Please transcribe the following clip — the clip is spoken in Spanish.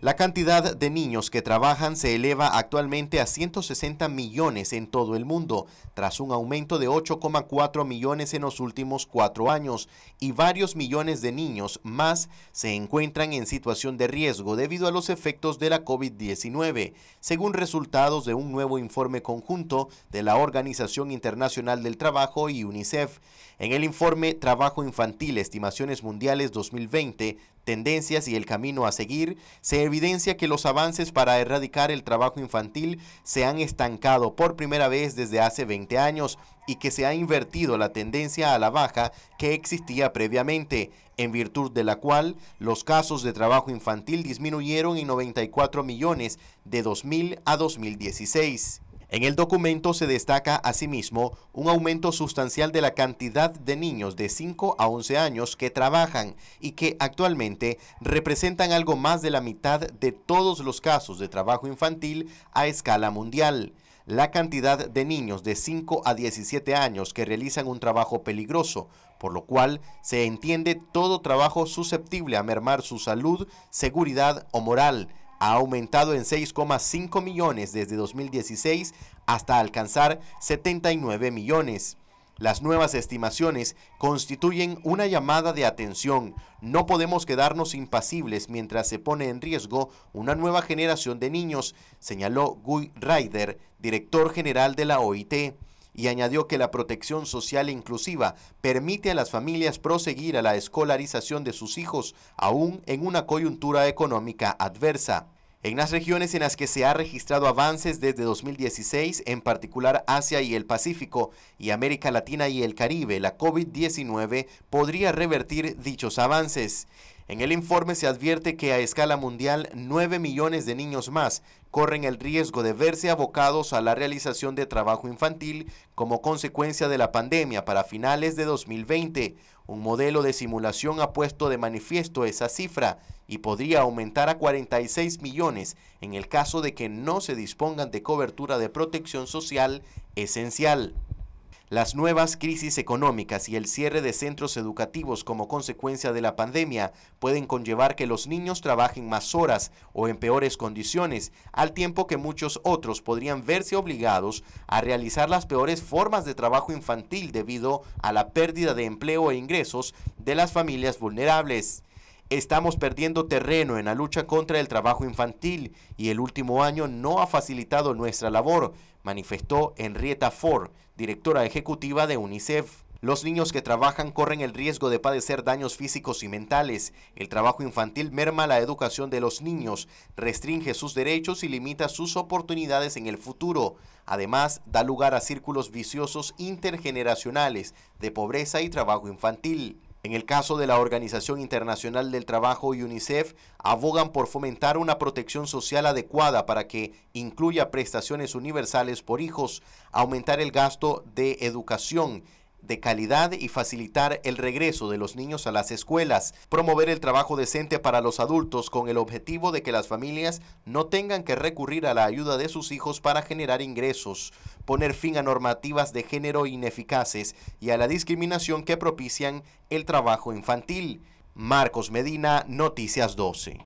La cantidad de niños que trabajan se eleva actualmente a 160 millones en todo el mundo, tras un aumento de 8,4 millones en los últimos cuatro años, y varios millones de niños más se encuentran en situación de riesgo debido a los efectos de la COVID-19, según resultados de un nuevo informe conjunto de la Organización Internacional del Trabajo y UNICEF. En el informe Trabajo Infantil Estimaciones Mundiales 2020, tendencias y el camino a seguir, se evidencia que los avances para erradicar el trabajo infantil se han estancado por primera vez desde hace 20 años y que se ha invertido la tendencia a la baja que existía previamente, en virtud de la cual los casos de trabajo infantil disminuyeron en 94 millones de 2000 a 2016. En el documento se destaca asimismo un aumento sustancial de la cantidad de niños de 5 a 11 años que trabajan y que actualmente representan algo más de la mitad de todos los casos de trabajo infantil a escala mundial. La cantidad de niños de 5 a 17 años que realizan un trabajo peligroso, por lo cual se entiende todo trabajo susceptible a mermar su salud, seguridad o moral, ha aumentado en 6,5 millones desde 2016 hasta alcanzar 79 millones. Las nuevas estimaciones constituyen una llamada de atención. No podemos quedarnos impasibles mientras se pone en riesgo una nueva generación de niños, señaló Guy Ryder, director general de la OIT y añadió que la protección social e inclusiva permite a las familias proseguir a la escolarización de sus hijos aún en una coyuntura económica adversa. En las regiones en las que se ha registrado avances desde 2016, en particular Asia y el Pacífico y América Latina y el Caribe, la COVID-19 podría revertir dichos avances. En el informe se advierte que a escala mundial 9 millones de niños más corren el riesgo de verse abocados a la realización de trabajo infantil como consecuencia de la pandemia para finales de 2020. Un modelo de simulación ha puesto de manifiesto esa cifra y podría aumentar a 46 millones en el caso de que no se dispongan de cobertura de protección social esencial. Las nuevas crisis económicas y el cierre de centros educativos como consecuencia de la pandemia pueden conllevar que los niños trabajen más horas o en peores condiciones, al tiempo que muchos otros podrían verse obligados a realizar las peores formas de trabajo infantil debido a la pérdida de empleo e ingresos de las familias vulnerables. Estamos perdiendo terreno en la lucha contra el trabajo infantil y el último año no ha facilitado nuestra labor, manifestó Henrietta Ford, directora ejecutiva de UNICEF. Los niños que trabajan corren el riesgo de padecer daños físicos y mentales. El trabajo infantil merma la educación de los niños, restringe sus derechos y limita sus oportunidades en el futuro. Además, da lugar a círculos viciosos intergeneracionales de pobreza y trabajo infantil. En el caso de la Organización Internacional del Trabajo y UNICEF, abogan por fomentar una protección social adecuada para que incluya prestaciones universales por hijos, aumentar el gasto de educación de calidad y facilitar el regreso de los niños a las escuelas, promover el trabajo decente para los adultos con el objetivo de que las familias no tengan que recurrir a la ayuda de sus hijos para generar ingresos, poner fin a normativas de género ineficaces y a la discriminación que propician el trabajo infantil. Marcos Medina, Noticias 12.